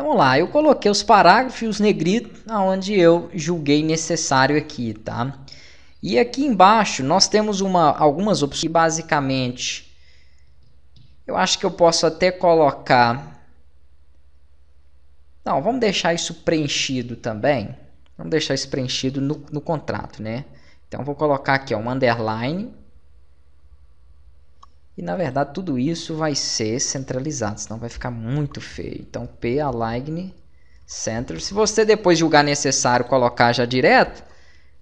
Então vamos lá, eu coloquei os parágrafos e os negritos aonde eu julguei necessário aqui, tá? E aqui embaixo nós temos uma, algumas opções que basicamente eu acho que eu posso até colocar. Não, vamos deixar isso preenchido também. Vamos deixar isso preenchido no, no contrato, né? Então vou colocar aqui ó, um underline e na verdade tudo isso vai ser centralizado, senão vai ficar muito feio. Então P align center. Se você depois julgar necessário colocar já direto,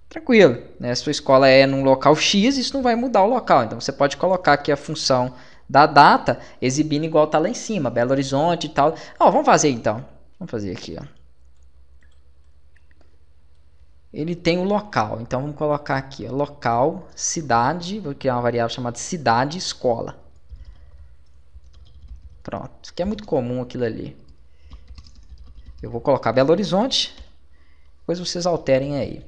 tranquilo. Né? Sua escola é num local X, isso não vai mudar o local. Então você pode colocar aqui a função da data exibindo igual tá lá em cima, Belo Horizonte e tal. Ó, vamos fazer então. Vamos fazer aqui, ó ele tem o um local. Então vamos colocar aqui, local, cidade, vou criar uma variável chamada cidade escola. Pronto, que é muito comum aquilo ali. Eu vou colocar Belo Horizonte, depois vocês alterem aí.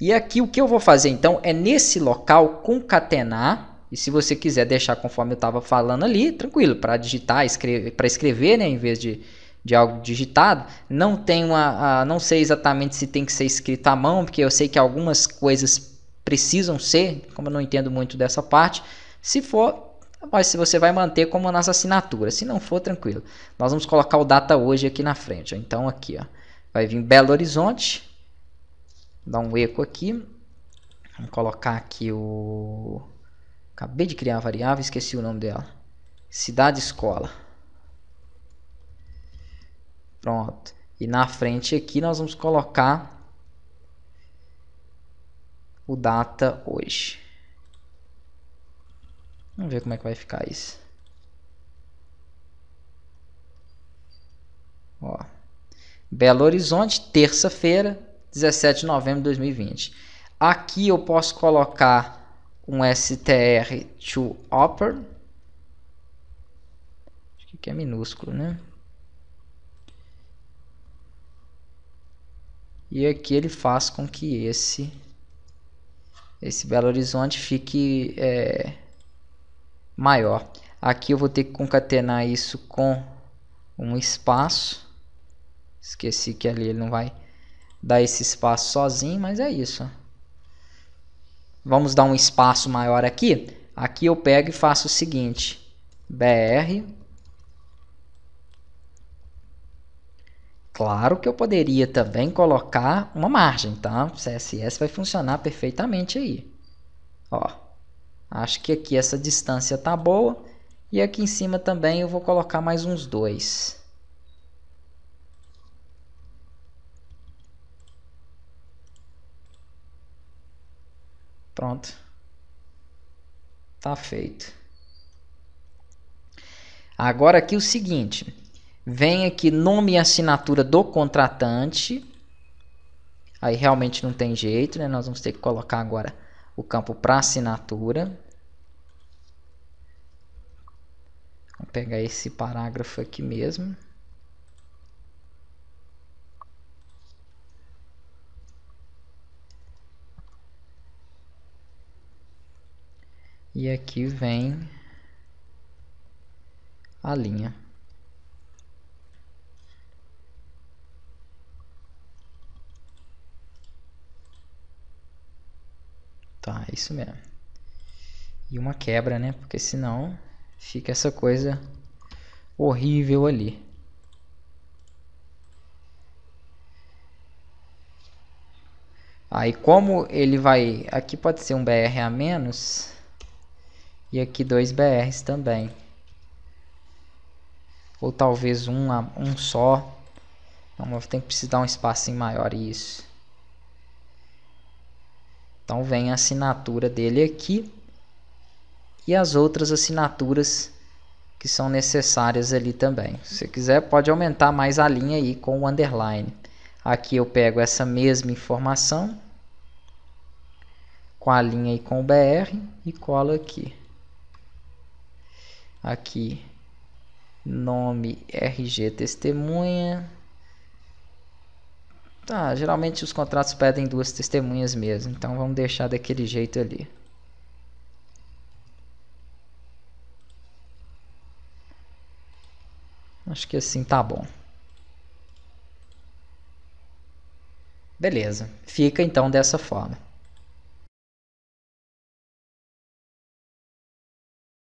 E aqui o que eu vou fazer então é nesse local concatenar e se você quiser deixar conforme eu estava falando ali, tranquilo, para digitar, escrever, para escrever, né, em vez de de algo digitado. Não tem uma, a, não sei exatamente se tem que ser escrito à mão, porque eu sei que algumas coisas precisam ser, como eu não entendo muito dessa parte. Se for, mas se você vai manter como nas nossa assinatura. Se não for, tranquilo. Nós vamos colocar o data hoje aqui na frente. Ó. Então aqui, ó, vai vir Belo Horizonte. Dá um eco aqui. Vamos colocar aqui o Acabei de criar a variável, esqueci o nome dela. Cidade escola. Pronto. E na frente aqui nós vamos colocar o data hoje. Vamos ver como é que vai ficar isso. Ó. Belo Horizonte, terça-feira, 17 de novembro de 2020. Aqui eu posso colocar um STR to upper. Acho que aqui é minúsculo, né? E aqui ele faz com que esse esse Belo Horizonte fique é, maior. Aqui eu vou ter que concatenar isso com um espaço. Esqueci que ali ele não vai dar esse espaço sozinho, mas é isso. Vamos dar um espaço maior aqui. Aqui eu pego e faço o seguinte. BR Claro que eu poderia também colocar uma margem, tá? CSS vai funcionar perfeitamente aí. Ó, acho que aqui essa distância tá boa. E aqui em cima também eu vou colocar mais uns dois. Pronto. Tá feito. Agora aqui o seguinte. Vem aqui nome e assinatura do contratante. Aí realmente não tem jeito, né? Nós vamos ter que colocar agora o campo para assinatura. Vou pegar esse parágrafo aqui mesmo. E aqui vem a linha. isso mesmo. E uma quebra, né? Porque senão fica essa coisa horrível ali. Aí como ele vai... Aqui pode ser um BR a menos. E aqui dois BRs também. Ou talvez um, a, um só. Não, eu tenho que precisar de um espacinho maior isso. Então vem a assinatura dele aqui e as outras assinaturas que são necessárias ali também. Se quiser pode aumentar mais a linha aí com o underline. Aqui eu pego essa mesma informação com a linha e com o BR e colo aqui. Aqui nome RG testemunha Tá, geralmente os contratos pedem duas testemunhas mesmo, então vamos deixar daquele jeito ali. Acho que assim tá bom. Beleza, fica então dessa forma.